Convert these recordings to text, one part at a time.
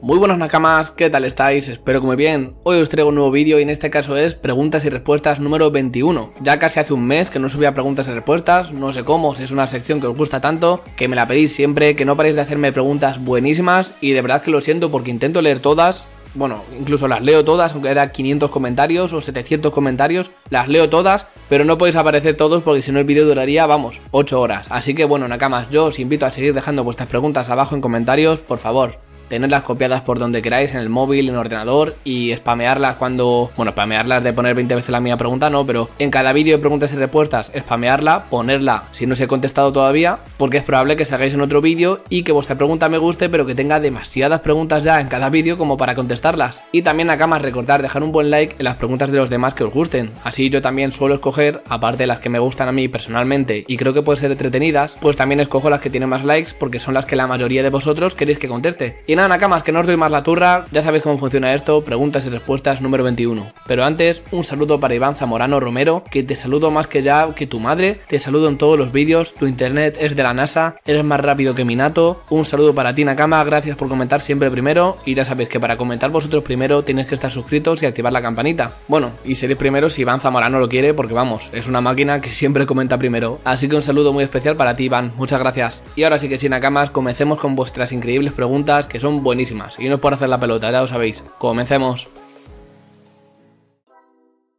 Muy buenas nakamas, ¿qué tal estáis? Espero que muy bien. Hoy os traigo un nuevo vídeo y en este caso es preguntas y respuestas número 21. Ya casi hace un mes que no subía preguntas y respuestas, no sé cómo, si es una sección que os gusta tanto, que me la pedís siempre, que no paréis de hacerme preguntas buenísimas y de verdad que lo siento porque intento leer todas, bueno, incluso las leo todas, aunque era 500 comentarios o 700 comentarios, las leo todas, pero no podéis aparecer todos porque si no el vídeo duraría, vamos, 8 horas. Así que bueno, nakamas, yo os invito a seguir dejando vuestras preguntas abajo en comentarios, por favor tenerlas copiadas por donde queráis, en el móvil, en ordenador y spamearlas cuando, bueno, spamearlas de poner 20 veces la misma pregunta, no, pero en cada vídeo de preguntas y respuestas, spamearla, ponerla si no se he contestado todavía, porque es probable que salgáis en otro vídeo y que vuestra pregunta me guste, pero que tenga demasiadas preguntas ya en cada vídeo como para contestarlas. Y también acá más recordar dejar un buen like en las preguntas de los demás que os gusten, así yo también suelo escoger, aparte de las que me gustan a mí personalmente y creo que pueden ser entretenidas, pues también escojo las que tienen más likes porque son las que la mayoría de vosotros queréis que conteste nada, Nakamas, que no os doy más la turra, ya sabéis cómo funciona esto, preguntas y respuestas número 21. Pero antes, un saludo para Iván Zamorano Romero, que te saludo más que ya que tu madre, te saludo en todos los vídeos, tu internet es de la NASA, eres más rápido que Minato, un saludo para ti Nakama, gracias por comentar siempre primero, y ya sabéis que para comentar vosotros primero tienes que estar suscritos y activar la campanita. Bueno, y seréis primero si Iván Zamorano lo quiere, porque vamos, es una máquina que siempre comenta primero, así que un saludo muy especial para ti Iván, muchas gracias. Y ahora sí que sin Nakamas, comencemos con vuestras increíbles preguntas, que son buenísimas y no es por hacer la pelota, ya lo sabéis. Comencemos.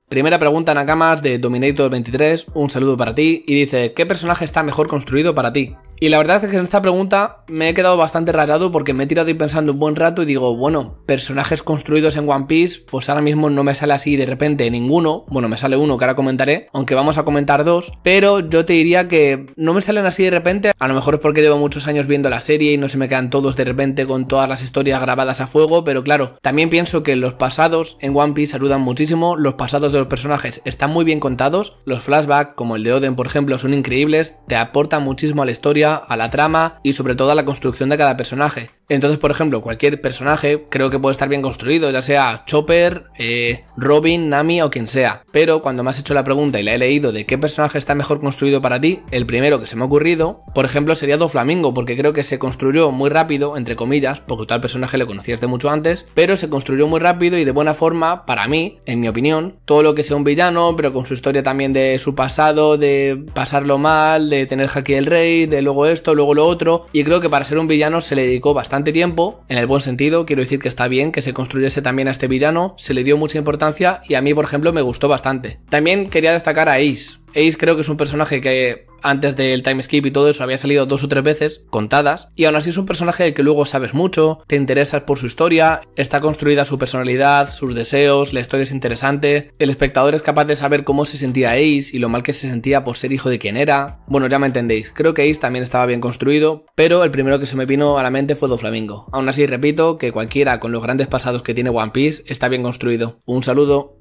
Primera pregunta Nakamas de Dominator23, un saludo para ti y dice, ¿qué personaje está mejor construido para ti? Y la verdad es que en esta pregunta me he quedado bastante rarado porque me he tirado ahí pensando un buen rato y digo, bueno, personajes construidos en One Piece, pues ahora mismo no me sale así de repente ninguno. Bueno, me sale uno que ahora comentaré, aunque vamos a comentar dos, pero yo te diría que no me salen así de repente. A lo mejor es porque llevo muchos años viendo la serie y no se me quedan todos de repente con todas las historias grabadas a fuego, pero claro, también pienso que los pasados en One Piece saludan muchísimo, los pasados de los personajes están muy bien contados, los flashbacks, como el de Oden por ejemplo, son increíbles, te aportan muchísimo a la historia a la trama y sobre todo a la construcción de cada personaje, entonces, por ejemplo, cualquier personaje creo que puede estar bien construido, ya sea Chopper, eh, Robin, Nami o quien sea. Pero cuando me has hecho la pregunta y la he leído de qué personaje está mejor construido para ti, el primero que se me ha ocurrido, por ejemplo, sería Doflamingo, porque creo que se construyó muy rápido, entre comillas, porque tal personaje le conocías de mucho antes, pero se construyó muy rápido y de buena forma, para mí, en mi opinión, todo lo que sea un villano, pero con su historia también de su pasado, de pasarlo mal, de tener Haki el Rey, de luego esto, luego lo otro, y creo que para ser un villano se le dedicó bastante tiempo, en el buen sentido, quiero decir que está bien que se construyese también a este villano, se le dio mucha importancia y a mí, por ejemplo, me gustó bastante. También quería destacar a Ace, Ace creo que es un personaje que antes del time skip y todo eso había salido dos o tres veces contadas y aún así es un personaje del que luego sabes mucho, te interesas por su historia, está construida su personalidad, sus deseos, la historia es interesante, el espectador es capaz de saber cómo se sentía Ace y lo mal que se sentía por ser hijo de quien era. Bueno, ya me entendéis, creo que Ace también estaba bien construido, pero el primero que se me vino a la mente fue Doflamingo. Aún así repito que cualquiera con los grandes pasados que tiene One Piece está bien construido. Un saludo.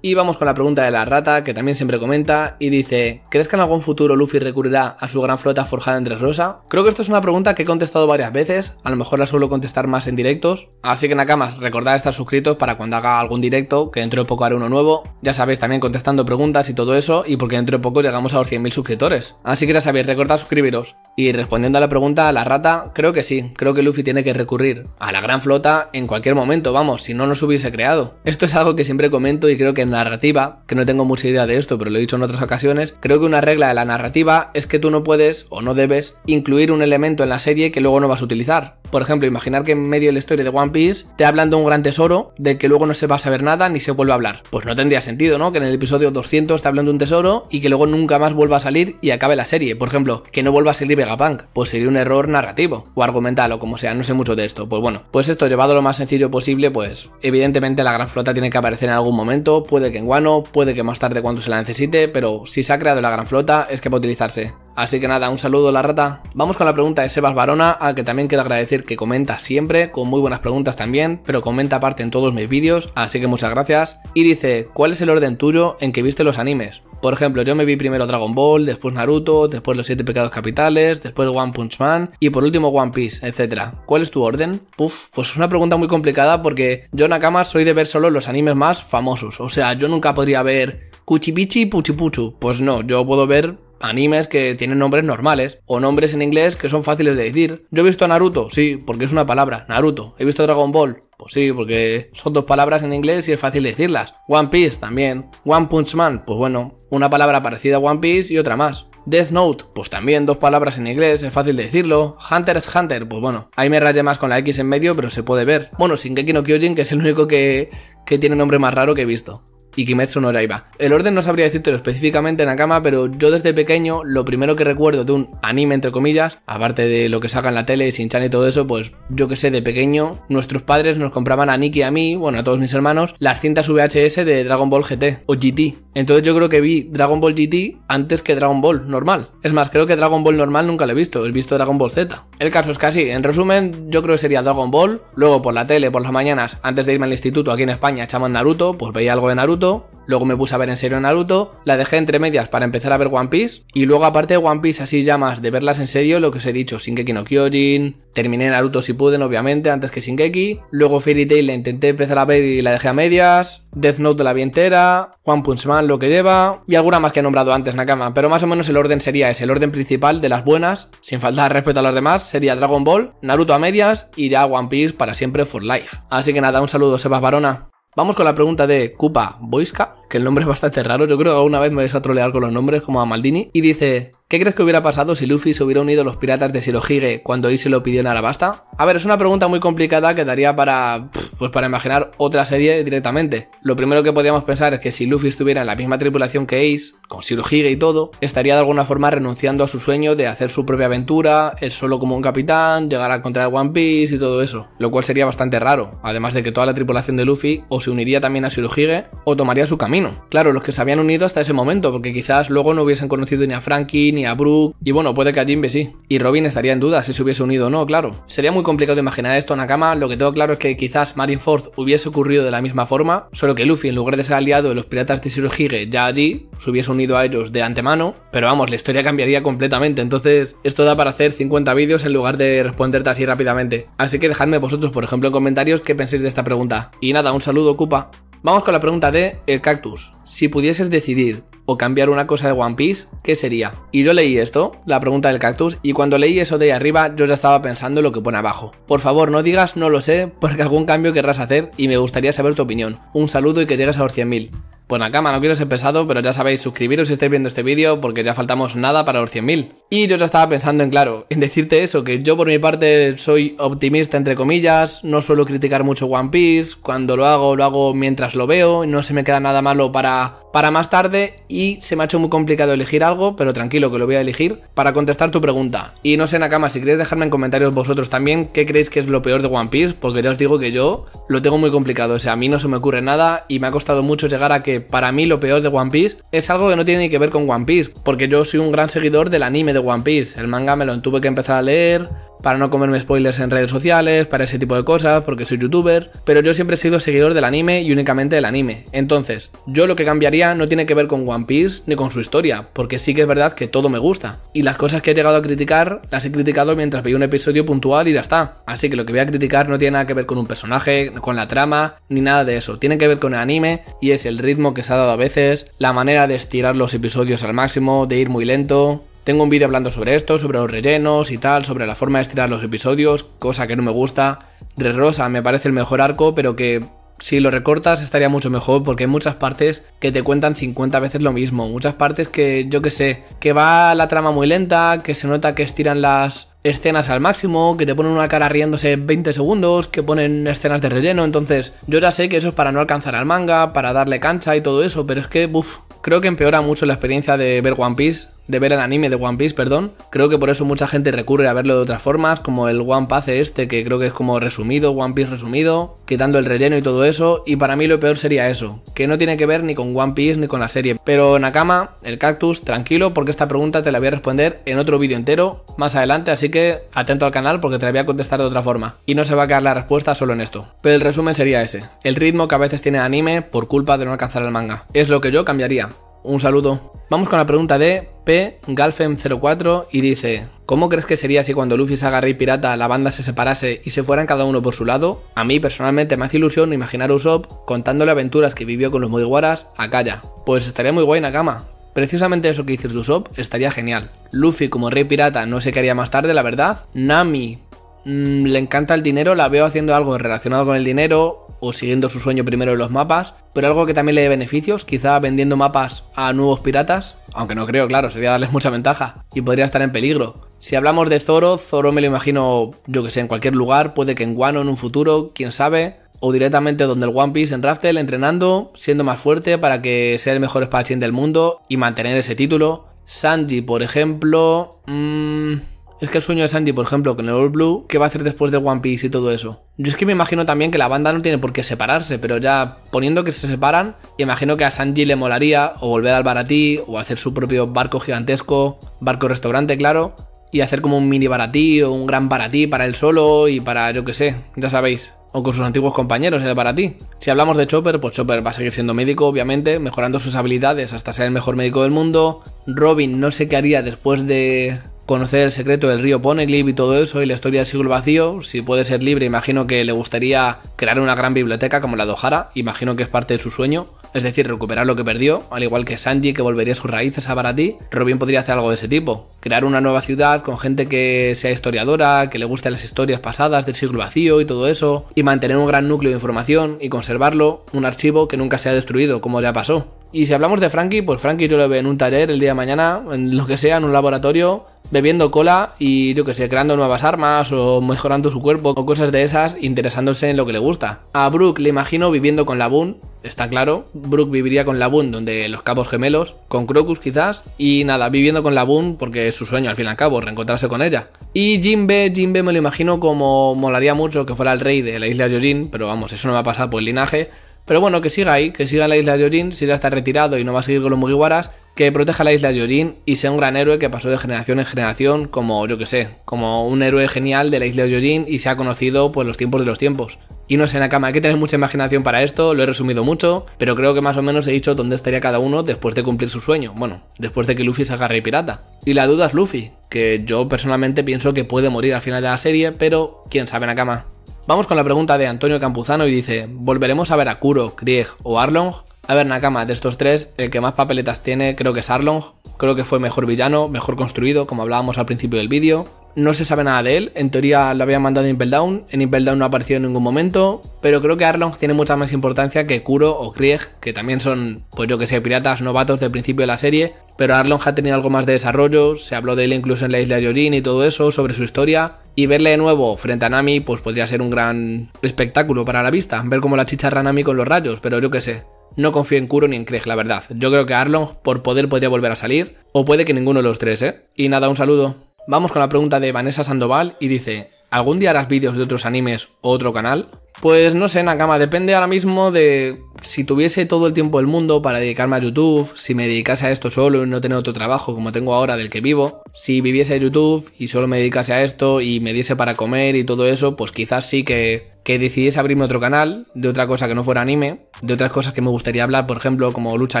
Y vamos con la pregunta de la rata, que también siempre comenta, y dice, ¿crees que en algún futuro Luffy recurrirá a su gran flota forjada entre Rosa? Creo que esto es una pregunta que he contestado varias veces, a lo mejor la suelo contestar más en directos, así que Nakamas, recordad estar suscritos para cuando haga algún directo, que dentro de poco haré uno nuevo, ya sabéis también contestando preguntas y todo eso, y porque dentro de poco llegamos a los 100.000 suscriptores. Así que ya sabéis, recordad suscribiros. Y respondiendo a la pregunta, la rata, creo que sí, creo que Luffy tiene que recurrir a la gran flota en cualquier momento, vamos, si no nos hubiese creado. Esto es algo que siempre comento y creo que en narrativa, que no tengo mucha idea de esto, pero lo he dicho en otras ocasiones, creo que una regla de la narrativa es que tú no puedes o no debes incluir un elemento en la serie que luego no vas a utilizar. Por ejemplo, imaginar que en medio de la historia de One Piece te hablan de un gran tesoro de que luego no se va a saber nada ni se vuelva a hablar. Pues no tendría sentido, ¿no? Que en el episodio 200 te hablando de un tesoro y que luego nunca más vuelva a salir y acabe la serie. Por ejemplo, que no vuelva a salir Vegapunk. Pues sería un error narrativo o argumental o como sea, no sé mucho de esto. Pues bueno, pues esto llevado lo más sencillo posible, pues evidentemente la gran flota tiene que aparecer en algún momento puede que en Guano, puede que más tarde cuando se la necesite, pero si se ha creado la gran flota es que va a utilizarse. Así que nada, un saludo la rata. Vamos con la pregunta de Sebas Barona, al que también quiero agradecer que comenta siempre, con muy buenas preguntas también, pero comenta aparte en todos mis vídeos, así que muchas gracias. Y dice, ¿cuál es el orden tuyo en que viste los animes? Por ejemplo, yo me vi primero Dragon Ball, después Naruto, después Los Siete Pecados Capitales, después One Punch Man y por último One Piece, etc. ¿Cuál es tu orden? Puf, pues es una pregunta muy complicada porque yo Nakama soy de ver solo los animes más famosos. O sea, yo nunca podría ver Kuchibichi y Puchipuchu. Pues no, yo puedo ver animes que tienen nombres normales o nombres en inglés que son fáciles de decir. Yo he visto a Naruto, sí, porque es una palabra, Naruto. He visto Dragon Ball, pues sí, porque son dos palabras en inglés y es fácil decirlas. One Piece también. One Punch Man, pues bueno, una palabra parecida a One Piece y otra más. Death Note, pues también dos palabras en inglés, es fácil decirlo. Hunter x Hunter, pues bueno, ahí me rayé más con la X en medio, pero se puede ver. Bueno, Shingeki no Kyojin, que es el único que, que tiene nombre más raro que he visto y Kimetsu no Yaiba. El orden no sabría decírtelo específicamente en cama, pero yo desde pequeño lo primero que recuerdo de un anime entre comillas, aparte de lo que en la tele, Shin-Chan y todo eso, pues yo que sé, de pequeño nuestros padres nos compraban a Nikki y a mí, bueno, a todos mis hermanos, las cintas VHS de Dragon Ball GT o GT. Entonces yo creo que vi Dragon Ball GT antes que Dragon Ball normal. Es más, creo que Dragon Ball normal nunca lo he visto, he visto Dragon Ball Z. El caso es que así, en resumen, yo creo que sería Dragon Ball, luego por la tele, por las mañanas, antes de irme al instituto aquí en España, chaman Naruto, pues veía algo de Naruto, Luego me puse a ver en serio Naruto, la dejé entre medias para empezar a ver One Piece, y luego aparte de One Piece así ya más de verlas en serio, lo que os he dicho, Shingeki no Kyojin, terminé Naruto si puden, obviamente, antes que Shinkeki, luego Fairy Tail la intenté empezar a ver y la dejé a medias, Death Note la vi entera, One Punch Man lo que lleva, y alguna más que he nombrado antes, Nakama, pero más o menos el orden sería ese, el orden principal de las buenas, sin faltar respeto a las demás, sería Dragon Ball, Naruto a medias y ya One Piece para siempre for life. Así que nada, un saludo Sebas Barona. Vamos con la pregunta de Kupa Boiska que el nombre es bastante raro. Yo creo que alguna vez me vais a trolear con los nombres, como a Maldini. Y dice: ¿Qué crees que hubiera pasado si Luffy se hubiera unido a los piratas de Shirohige cuando Ace se lo pidió en Arabasta? A ver, es una pregunta muy complicada que daría para. Pues para imaginar otra serie directamente. Lo primero que podríamos pensar es que si Luffy estuviera en la misma tripulación que Ace, con Shirohige y todo, estaría de alguna forma renunciando a su sueño de hacer su propia aventura, él solo como un capitán, llegar a encontrar One Piece y todo eso. Lo cual sería bastante raro. Además de que toda la tripulación de Luffy o se uniría también a Shirohige, o tomaría su camino. Claro, los que se habían unido hasta ese momento, porque quizás luego no hubiesen conocido ni a Frankie ni a Brooke, y bueno, puede que a Jimbe sí. Y Robin estaría en duda si se hubiese unido o no, claro. Sería muy complicado imaginar esto, en Nakama, lo que tengo claro es que quizás Marineford hubiese ocurrido de la misma forma, solo que Luffy en lugar de ser aliado de los piratas de Shirohige ya allí, se hubiese unido a ellos de antemano, pero vamos, la historia cambiaría completamente, entonces esto da para hacer 50 vídeos en lugar de responderte así rápidamente. Así que dejadme vosotros, por ejemplo, en comentarios qué pensáis de esta pregunta. Y nada, un saludo, Cupa. Vamos con la pregunta de El Cactus. Si pudieses decidir o cambiar una cosa de One Piece, ¿qué sería? Y yo leí esto, la pregunta del cactus, y cuando leí eso de ahí arriba, yo ya estaba pensando lo que pone abajo. Por favor, no digas no lo sé, porque algún cambio querrás hacer y me gustaría saber tu opinión. Un saludo y que llegues a los 100.000. Pues Nakama, no quiero ser pesado, pero ya sabéis, suscribiros si estáis viendo este vídeo porque ya faltamos nada para los 100.000. Y yo ya estaba pensando en, claro, en decirte eso, que yo por mi parte soy optimista entre comillas, no suelo criticar mucho One Piece, cuando lo hago, lo hago mientras lo veo, no se me queda nada malo para, para más tarde y se me ha hecho muy complicado elegir algo, pero tranquilo que lo voy a elegir para contestar tu pregunta. Y no sé Nakama, si queréis dejarme en comentarios vosotros también qué creéis que es lo peor de One Piece, porque ya os digo que yo lo tengo muy complicado, o sea, a mí no se me ocurre nada y me ha costado mucho llegar a que para mí lo peor de One Piece es algo que no tiene ni que ver con One Piece, porque yo soy un gran seguidor del anime de One Piece. El manga me lo tuve que empezar a leer para no comerme spoilers en redes sociales, para ese tipo de cosas, porque soy youtuber, pero yo siempre he sido seguidor del anime y únicamente del anime. Entonces, yo lo que cambiaría no tiene que ver con One Piece ni con su historia, porque sí que es verdad que todo me gusta. Y las cosas que he llegado a criticar, las he criticado mientras veía un episodio puntual y ya está. Así que lo que voy a criticar no tiene nada que ver con un personaje, con la trama, ni nada de eso. Tiene que ver con el anime y es el ritmo que se ha dado a veces, la manera de estirar los episodios al máximo, de ir muy lento, tengo un vídeo hablando sobre esto, sobre los rellenos y tal, sobre la forma de estirar los episodios, cosa que no me gusta. De Rosa me parece el mejor arco, pero que si lo recortas estaría mucho mejor porque hay muchas partes que te cuentan 50 veces lo mismo, muchas partes que yo que sé, que va la trama muy lenta, que se nota que estiran las escenas al máximo, que te ponen una cara riéndose 20 segundos, que ponen escenas de relleno, entonces yo ya sé que eso es para no alcanzar al manga, para darle cancha y todo eso, pero es que, uff, creo que empeora mucho la experiencia de ver One Piece de ver el anime de One Piece, perdón. Creo que por eso mucha gente recurre a verlo de otras formas, como el One Piece este, que creo que es como resumido, One Piece resumido, quitando el relleno y todo eso, y para mí lo peor sería eso, que no tiene que ver ni con One Piece ni con la serie. Pero Nakama, el cactus, tranquilo, porque esta pregunta te la voy a responder en otro vídeo entero, más adelante, así que atento al canal porque te la voy a contestar de otra forma, y no se va a quedar la respuesta solo en esto. Pero el resumen sería ese, el ritmo que a veces tiene el anime por culpa de no alcanzar el manga. Es lo que yo cambiaría. Un saludo. Vamos con la pregunta de P. Galfem04 y dice: ¿Cómo crees que sería si cuando Luffy se rey pirata la banda se separase y se fueran cada uno por su lado? A mí personalmente me hace ilusión imaginar a Usopp contándole aventuras que vivió con los Mugiwaras a Kaya. Pues estaría muy guay, Nakama. Precisamente eso que dices de Usopp estaría genial. Luffy como rey pirata no se qué más tarde, la verdad. Nami mm, le encanta el dinero, la veo haciendo algo relacionado con el dinero o siguiendo su sueño primero en los mapas, pero algo que también le dé beneficios, quizá vendiendo mapas a nuevos piratas, aunque no creo, claro, sería darles mucha ventaja y podría estar en peligro. Si hablamos de Zoro, Zoro me lo imagino, yo que sé, en cualquier lugar, puede que en Guano en un futuro, quién sabe, o directamente donde el One Piece en Raftel entrenando, siendo más fuerte para que sea el mejor espadachín del mundo y mantener ese título. Sanji, por ejemplo... Mmm... Es que el sueño de Sandy, por ejemplo, con el All Blue, ¿qué va a hacer después de One Piece y todo eso? Yo es que me imagino también que la banda no tiene por qué separarse, pero ya poniendo que se separan, imagino que a Sanji le molaría o volver al Baratí o hacer su propio barco gigantesco, barco restaurante, claro, y hacer como un mini Baratí o un gran Baratí para él solo y para, yo qué sé, ya sabéis, o con sus antiguos compañeros en el Baratí. Si hablamos de Chopper, pues Chopper va a seguir siendo médico, obviamente, mejorando sus habilidades hasta ser el mejor médico del mundo. Robin no sé qué haría después de conocer el secreto del río Poneglyph y todo eso y la historia del siglo vacío. Si puede ser libre, imagino que le gustaría crear una gran biblioteca como la de Ojara, imagino que es parte de su sueño, es decir, recuperar lo que perdió, al igual que Sanji que volvería sus raíces a Baratí, Robin podría hacer algo de ese tipo, crear una nueva ciudad con gente que sea historiadora, que le guste las historias pasadas del siglo vacío y todo eso, y mantener un gran núcleo de información y conservarlo, un archivo que nunca se ha destruido, como ya pasó. Y si hablamos de Frankie, pues Frankie yo lo veo en un taller el día de mañana, en lo que sea, en un laboratorio, bebiendo cola y yo que sé, creando nuevas armas o mejorando su cuerpo o cosas de esas, interesándose en lo que le gusta. A Brooke le imagino viviendo con Laboon, está claro. Brooke viviría con Laboon, donde los cabos gemelos, con Crocus quizás, y nada, viviendo con Laboon porque es su sueño al fin y al cabo, reencontrarse con ella. Y Jinbe, Jinbe me lo imagino como molaría mucho que fuera el rey de la isla Jojin, pero vamos, eso no va a pasar por el linaje pero bueno, que siga ahí, que siga en la isla de Yorin, si ya está retirado y no va a seguir con los Mugiwaras, que proteja la isla de Yorin y sea un gran héroe que pasó de generación en generación, como yo que sé, como un héroe genial de la isla de Yorin y se ha conocido por pues, los tiempos de los tiempos. Y no sé, Nakama, hay que tener mucha imaginación para esto, lo he resumido mucho, pero creo que más o menos he dicho dónde estaría cada uno después de cumplir su sueño, bueno, después de que Luffy se agarre y pirata. Y la duda es Luffy, que yo personalmente pienso que puede morir al final de la serie, pero quién sabe, Nakama. Vamos con la pregunta de Antonio Campuzano y dice, ¿volveremos a ver a Kuro, Krieg o Arlong? A ver, Nakama, de estos tres, el que más papeletas tiene creo que es Arlong. Creo que fue mejor villano, mejor construido, como hablábamos al principio del vídeo. No se sabe nada de él, en teoría lo había mandado a Impel Down, en Impel Down no ha aparecido en ningún momento, pero creo que Arlong tiene mucha más importancia que Kuro o Krieg, que también son, pues yo que sé, piratas novatos del principio de la serie, pero Arlong ha tenido algo más de desarrollo, se habló de él incluso en la isla de Yorin y todo eso, sobre su historia, y verle de nuevo frente a Nami, pues podría ser un gran espectáculo para la vista, ver cómo la chicharra Nami con los rayos, pero yo qué sé. No confío en Kuro ni en Craig, la verdad. Yo creo que Arlong, por poder, podría volver a salir, o puede que ninguno de los tres, ¿eh? Y nada, un saludo. Vamos con la pregunta de Vanessa Sandoval y dice, ¿algún día harás vídeos de otros animes o otro canal? Pues no sé, Nakama, depende ahora mismo de si tuviese todo el tiempo del mundo para dedicarme a YouTube, si me dedicase a esto solo y no tener otro trabajo como tengo ahora del que vivo, si viviese a YouTube y solo me dedicase a esto y me diese para comer y todo eso, pues quizás sí que, que decidiese abrirme otro canal de otra cosa que no fuera anime, de otras cosas que me gustaría hablar, por ejemplo, como lucha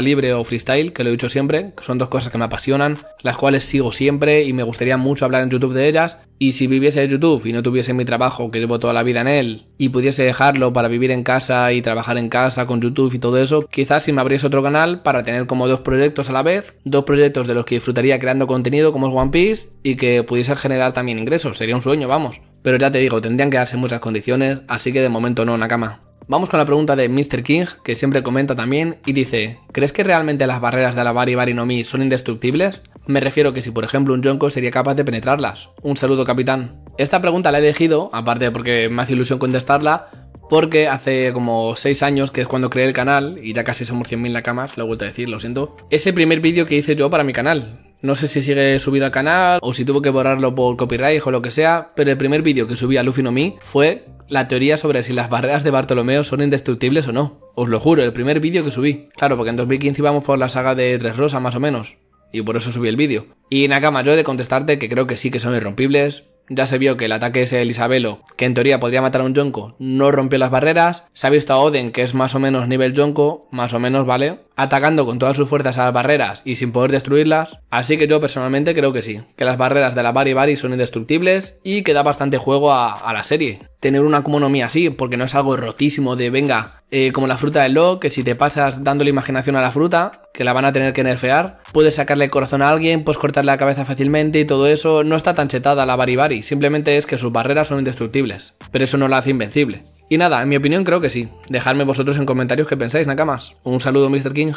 libre o freestyle, que lo he dicho siempre, que son dos cosas que me apasionan, las cuales sigo siempre y me gustaría mucho hablar en YouTube de ellas, y si viviese YouTube y no tuviese mi trabajo que llevo toda la vida en él, y pudiese dejarlo para vivir en casa y trabajar en casa con YouTube y todo eso, quizás si me abriese otro canal para tener como dos proyectos a la vez, dos proyectos de los que disfrutaría creando contenido como es One Piece y que pudiese generar también ingresos, sería un sueño, vamos. Pero ya te digo, tendrían que darse muchas condiciones, así que de momento no, Nakama. Vamos con la pregunta de Mr. King, que siempre comenta también, y dice, ¿crees que realmente las barreras de Bari y Mi son indestructibles? Me refiero que si por ejemplo un jonko sería capaz de penetrarlas. Un saludo capitán. Esta pregunta la he elegido, aparte porque me hace ilusión contestarla, porque hace como 6 años, que es cuando creé el canal, y ya casi somos 100.000 nakamas, lo he vuelto a decir, lo siento, ese primer vídeo que hice yo para mi canal. No sé si sigue subido al canal o si tuvo que borrarlo por copyright o lo que sea, pero el primer vídeo que subí a Luffy no Mi fue la teoría sobre si las barreras de Bartolomeo son indestructibles o no. Os lo juro, el primer vídeo que subí. Claro, porque en 2015 íbamos por la saga de Tres Rosa más o menos. Y por eso subí el vídeo. Y Nakama, yo he de contestarte que creo que sí que son irrompibles. Ya se vio que el ataque ese de Isabelo, que en teoría podría matar a un Yonko, no rompió las barreras. Se ha visto a Oden, que es más o menos nivel Yonko, más o menos, ¿vale? atacando con todas sus fuerzas a las barreras y sin poder destruirlas, así que yo personalmente creo que sí, que las barreras de la Bari Bari son indestructibles y que da bastante juego a, la serie. Tener una comonomía así, porque no es algo rotísimo de venga, eh, como la fruta del log, que si te pasas la imaginación a la fruta, que la van a tener que nerfear, puedes sacarle el corazón a alguien, puedes cortarle la cabeza fácilmente y todo eso, no está tan chetada la Bari Bari, simplemente es que sus barreras son indestructibles, pero eso no la hace invencible. Y nada, en mi opinión creo que sí. Dejadme vosotros en comentarios qué pensáis, Nakamas. Un saludo, Mr. King.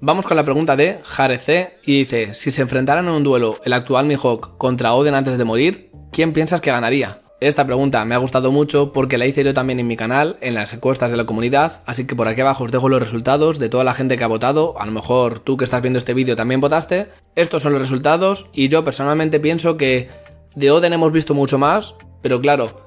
Vamos con la pregunta de Jarec y dice, si se enfrentaran en un duelo el actual Mihawk contra Oden antes de morir, ¿quién piensas que ganaría? Esta pregunta me ha gustado mucho porque la hice yo también en mi canal, en las encuestas de la comunidad, así que por aquí abajo os dejo los resultados de toda la gente que ha votado, a lo mejor tú que estás viendo este vídeo también votaste, estos son los resultados y yo personalmente pienso que de Oden hemos visto mucho más, pero claro,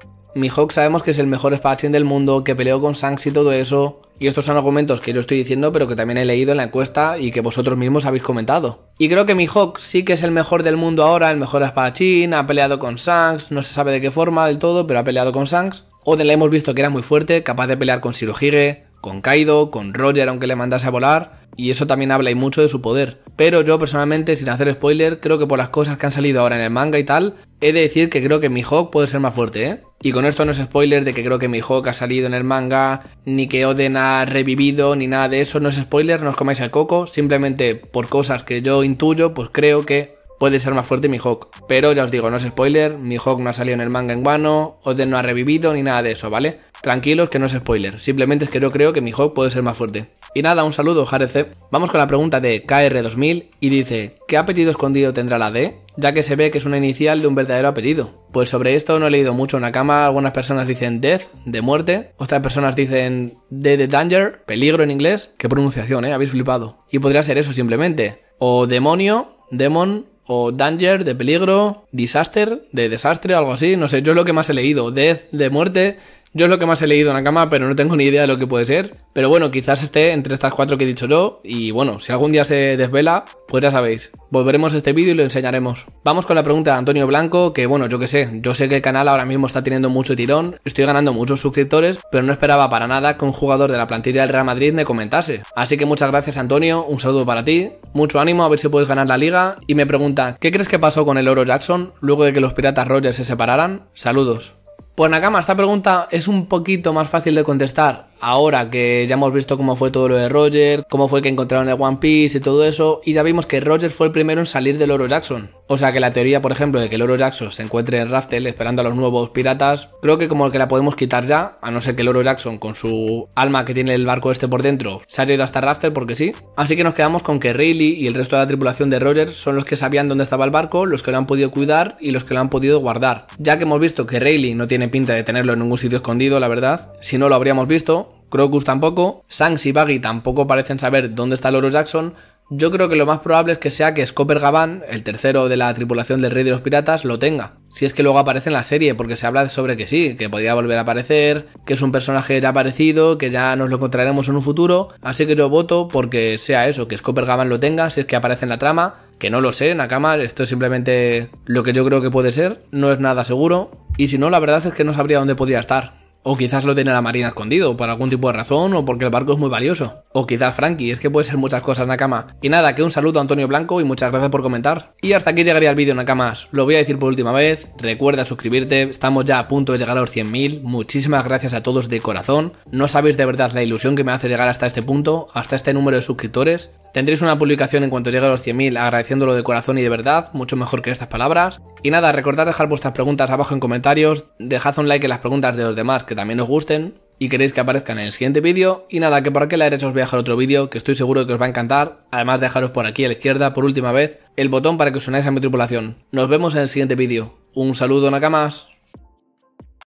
hawk sabemos que es el mejor espadachín del mundo, que peleó con Shanks y todo eso. Y estos son argumentos que yo estoy diciendo, pero que también he leído en la encuesta y que vosotros mismos habéis comentado. Y creo que Mi hawk sí que es el mejor del mundo ahora, el mejor espadachín, ha peleado con Shanks, no se sabe de qué forma del todo, pero ha peleado con Shanks. Oden le hemos visto que era muy fuerte, capaz de pelear con Shirohige, con Kaido, con Roger aunque le mandase a volar, y eso también habla y mucho de su poder. Pero yo personalmente, sin hacer spoiler, creo que por las cosas que han salido ahora en el manga y tal, he de decir que creo que Mi Mihawk puede ser más fuerte, ¿eh? Y con esto no es spoiler de que creo que Mihawk ha salido en el manga, ni que Oden ha revivido, ni nada de eso. No es spoiler, no os comáis el coco. Simplemente por cosas que yo intuyo, pues creo que puede ser más fuerte Mihawk. Pero ya os digo, no es spoiler, Mihawk no ha salido en el manga en guano, Oden no ha revivido ni nada de eso, ¿vale? Tranquilos que no es spoiler, simplemente es que yo creo que mi Mihawk puede ser más fuerte. Y nada, un saludo, Jarece. Vamos con la pregunta de KR2000 y dice, ¿qué apellido escondido tendrá la D? Ya que se ve que es una inicial de un verdadero apellido. Pues sobre esto no he leído mucho en la cama, algunas personas dicen death, de muerte, otras personas dicen D de danger, peligro en inglés, qué pronunciación, eh, habéis flipado. Y podría ser eso simplemente, o demonio, demon, o Danger de peligro, Disaster de desastre, algo así, no sé, yo es lo que más he leído, Death de muerte, yo es lo que más he leído en la cama, pero no tengo ni idea de lo que puede ser. Pero bueno, quizás esté entre estas cuatro que he dicho yo. Y bueno, si algún día se desvela, pues ya sabéis. Volveremos a este vídeo y lo enseñaremos. Vamos con la pregunta de Antonio Blanco, que bueno, yo qué sé. Yo sé que el canal ahora mismo está teniendo mucho tirón. Estoy ganando muchos suscriptores, pero no esperaba para nada que un jugador de la plantilla del Real Madrid me comentase. Así que muchas gracias Antonio, un saludo para ti. Mucho ánimo, a ver si puedes ganar la liga. Y me pregunta, ¿qué crees que pasó con el Oro Jackson luego de que los Piratas Rogers se separaran? Saludos. Pues Nakama, esta pregunta es un poquito más fácil de contestar. Ahora que ya hemos visto cómo fue todo lo de Roger, cómo fue que encontraron el One Piece y todo eso, y ya vimos que Roger fue el primero en salir del Oro Jackson. O sea que la teoría, por ejemplo, de que el Oro Jackson se encuentre en Raftel esperando a los nuevos piratas, creo que como que la podemos quitar ya, a no ser que el Oro Jackson con su alma que tiene el barco este por dentro se haya ido hasta Raftel porque sí. Así que nos quedamos con que Rayleigh y el resto de la tripulación de Roger son los que sabían dónde estaba el barco, los que lo han podido cuidar y los que lo han podido guardar. Ya que hemos visto que Rayleigh no tiene pinta de tenerlo en ningún sitio escondido, la verdad, si no lo habríamos visto, Crocus tampoco, Shanks y Baggy tampoco parecen saber dónde está Loro Jackson, yo creo que lo más probable es que sea que Scopper Gavan, el tercero de la tripulación del Rey de los Piratas, lo tenga. Si es que luego aparece en la serie, porque se habla sobre que sí, que podía volver a aparecer, que es un personaje ya aparecido, que ya nos lo encontraremos en un futuro. Así que yo voto porque sea eso, que Scopper Gavan lo tenga, si es que aparece en la trama. Que no lo sé, Nakama, esto es simplemente lo que yo creo que puede ser, no es nada seguro. Y si no, la verdad es que no sabría dónde podía estar. O quizás lo tiene la marina escondido, por algún tipo de razón, o porque el barco es muy valioso. O quizás Frankie, es que puede ser muchas cosas, Nakama. Y nada, que un saludo a Antonio Blanco y muchas gracias por comentar. Y hasta aquí llegaría el vídeo, Nakamas. Lo voy a decir por última vez, recuerda suscribirte, estamos ya a punto de llegar a los 100.000. Muchísimas gracias a todos de corazón. No sabéis de verdad la ilusión que me hace llegar hasta este punto, hasta este número de suscriptores. Tendréis una publicación en cuanto llegue a los 100.000 agradeciéndolo de corazón y de verdad, mucho mejor que estas palabras. Y nada, recordad dejar vuestras preguntas abajo en comentarios, dejad un like en las preguntas de los demás que también os gusten y queréis que aparezcan en el siguiente vídeo. Y nada, que por aquí la derecha os voy a dejar otro vídeo que estoy seguro que os va a encantar. Además dejaros por aquí a la izquierda por última vez el botón para que os unáis a mi tripulación. Nos vemos en el siguiente vídeo. Un saludo Nakamas.